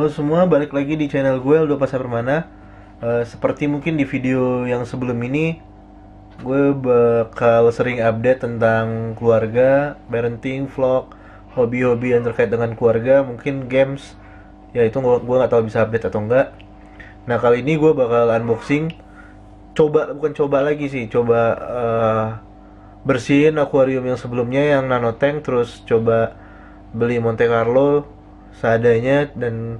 Halo semua, balik lagi di channel gue Aldo Pasar Permana. Uh, eh, seperti mungkin di video yang sebelum ini, gue bakal sering update tentang keluarga, parenting, vlog, hobi-hobi yang terkait dengan keluarga, mungkin games. Ya itu gue gak tahu bisa update atau enggak. Nah kali ini gue bakal unboxing. Coba bukan coba lagi sih, coba uh, bersihin akuarium yang sebelumnya yang nano tank terus coba beli Monte Carlo seadanya dan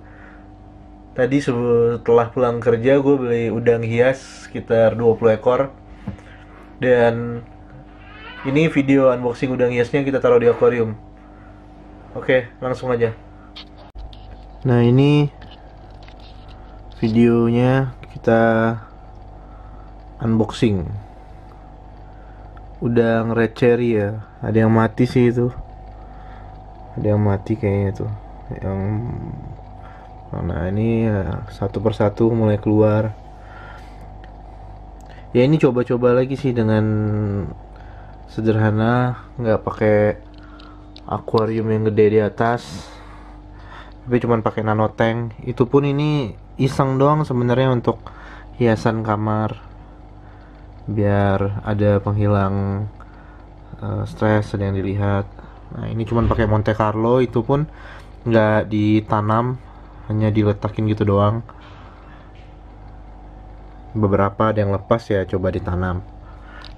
tadi setelah pulang kerja gue beli udang hias sekitar 20 ekor dan ini video unboxing udang hiasnya kita taruh di akuarium oke langsung aja nah ini videonya kita unboxing udang red cherry ya ada yang mati sih itu ada yang mati kayaknya tuh yang nah ini ya, satu persatu mulai keluar ya ini coba-coba lagi sih dengan sederhana nggak pakai akuarium yang gede di atas tapi cuman pakai nanoteng itu pun ini iseng doang sebenarnya untuk hiasan kamar biar ada penghilang uh, stres yang dilihat nah ini cuman pakai Monte Carlo itu pun nggak ditanam hanya diletakin gitu doang beberapa ada yang lepas ya coba ditanam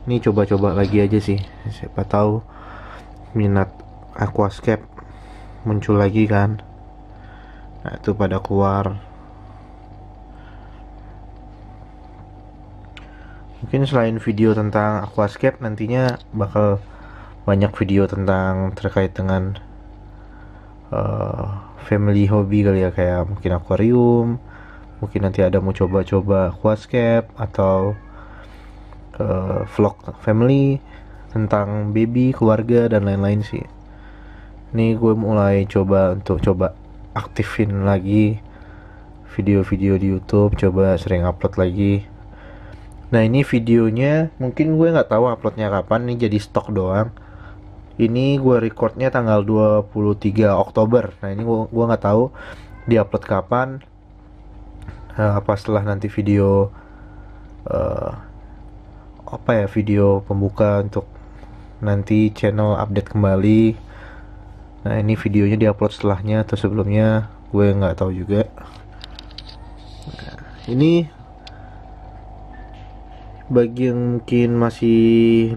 ini coba-coba lagi aja sih siapa tahu minat aquascape muncul lagi kan nah itu pada keluar mungkin selain video tentang aquascape nantinya bakal banyak video tentang terkait dengan uh, family hobi kali ya kayak mungkin akuarium mungkin nanti ada mau coba-coba aquascape atau uh, vlog family tentang baby keluarga dan lain-lain sih ini gue mulai coba untuk coba aktifin lagi video-video di YouTube coba sering upload lagi nah ini videonya mungkin gue nggak tahu uploadnya kapan nih jadi stok doang ini gue recordnya tanggal 23 Oktober nah ini gue nggak tahu upload kapan uh, apa setelah nanti video uh, apa ya video pembuka untuk nanti channel update kembali nah ini videonya di upload setelahnya atau sebelumnya gue nggak tahu juga nah, ini bagi yang mungkin masih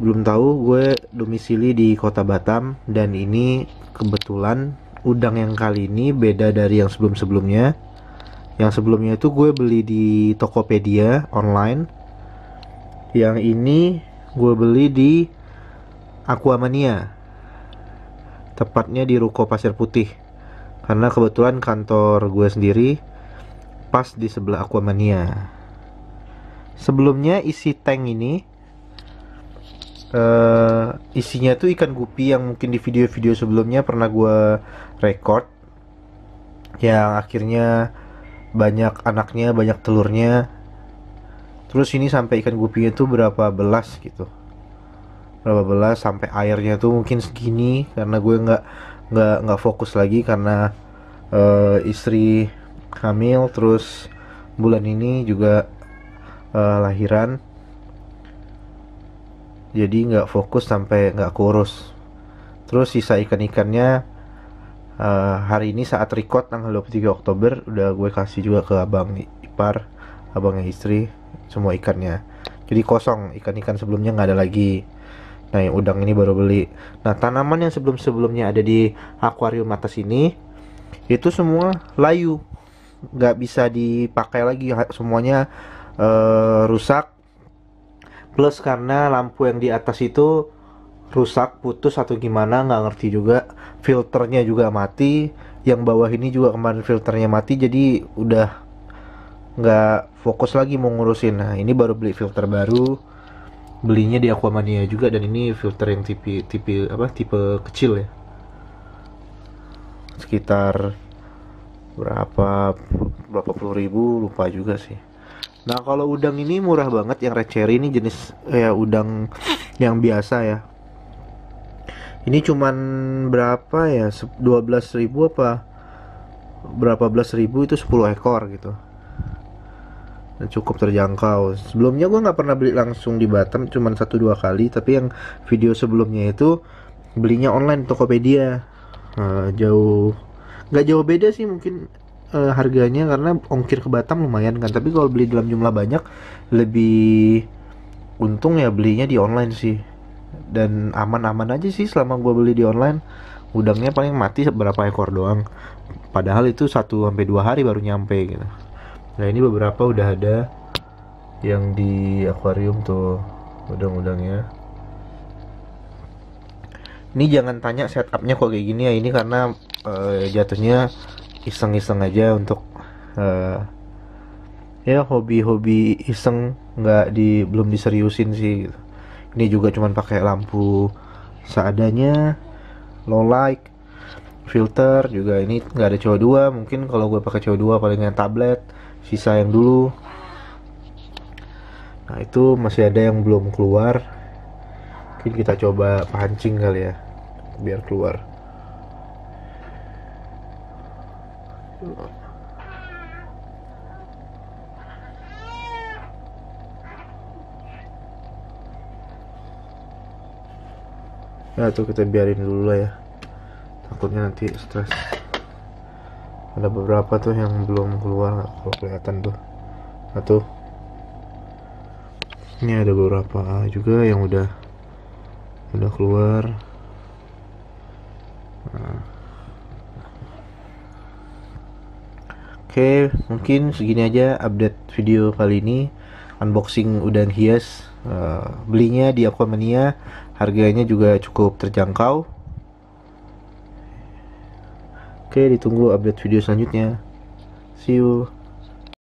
belum tahu gue domisili di kota Batam dan ini kebetulan udang yang kali ini beda dari yang sebelum-sebelumnya yang sebelumnya itu gue beli di Tokopedia online yang ini gue beli di Aquamania tepatnya di Ruko Pasir Putih karena kebetulan kantor gue sendiri pas di sebelah Aquamania sebelumnya isi tank ini uh, isinya tuh ikan gupi yang mungkin di video-video sebelumnya pernah gue record yang akhirnya banyak anaknya banyak telurnya terus ini sampai ikan gupinya tuh berapa belas gitu berapa belas sampai airnya tuh mungkin segini karena gue nggak nggak nggak fokus lagi karena uh, istri hamil terus bulan ini juga uh, lahiran jadi nggak fokus sampai nggak kurus terus sisa ikan-ikannya uh, hari ini saat record tanggal 23 Oktober udah gue kasih juga ke abang ipar abangnya istri semua ikannya jadi kosong ikan-ikan sebelumnya nggak ada lagi nah yang udang ini baru beli nah tanaman yang sebelum-sebelumnya ada di akuarium atas ini itu semua layu nggak bisa dipakai lagi semuanya uh, rusak plus karena lampu yang di atas itu rusak putus atau gimana nggak ngerti juga filternya juga mati yang bawah ini juga kemarin filternya mati jadi udah nggak fokus lagi mau ngurusin nah ini baru beli filter baru belinya di Aquamania juga dan ini filter yang tipe tipe apa tipe kecil ya sekitar berapa berapa puluh ribu lupa juga sih Nah kalau udang ini murah banget yang red cherry ini jenis eh, ya udang yang biasa ya. Ini cuman berapa ya? 12 ribu apa? Berapa belas ribu itu 10 ekor gitu. Nah, cukup terjangkau. Sebelumnya gue nggak pernah beli langsung di Batam, cuman satu dua kali. Tapi yang video sebelumnya itu belinya online Tokopedia. Nah, jauh nggak jauh beda sih mungkin uh, harganya karena ongkir ke Batam lumayan kan tapi kalau beli dalam jumlah banyak lebih untung ya belinya di online sih dan aman-aman aja sih selama gue beli di online udangnya paling mati seberapa ekor doang padahal itu satu sampai dua hari baru nyampe gitu nah ini beberapa udah ada yang di akuarium tuh udang-udangnya ini jangan tanya setupnya kok kayak gini ya ini karena uh, jatuhnya iseng-iseng aja untuk uh, ya hobi-hobi iseng nggak di belum diseriusin sih gitu. ini juga cuman pakai lampu seadanya low light filter juga ini nggak ada co dua mungkin kalau gue pakai co dua palingnya tablet sisa yang dulu nah itu masih ada yang belum keluar mungkin kita coba pancing kali ya biar keluar ya tuh kita biarin dulu lah ya Takutnya nanti stres Ada beberapa tuh yang belum keluar Kalau kelihatan tuh atau Ini ada beberapa juga yang udah Udah keluar Oke, mungkin segini aja update video kali ini unboxing udang hias. Uh, belinya di Aquamania, harganya juga cukup terjangkau. Oke, ditunggu update video selanjutnya. See you.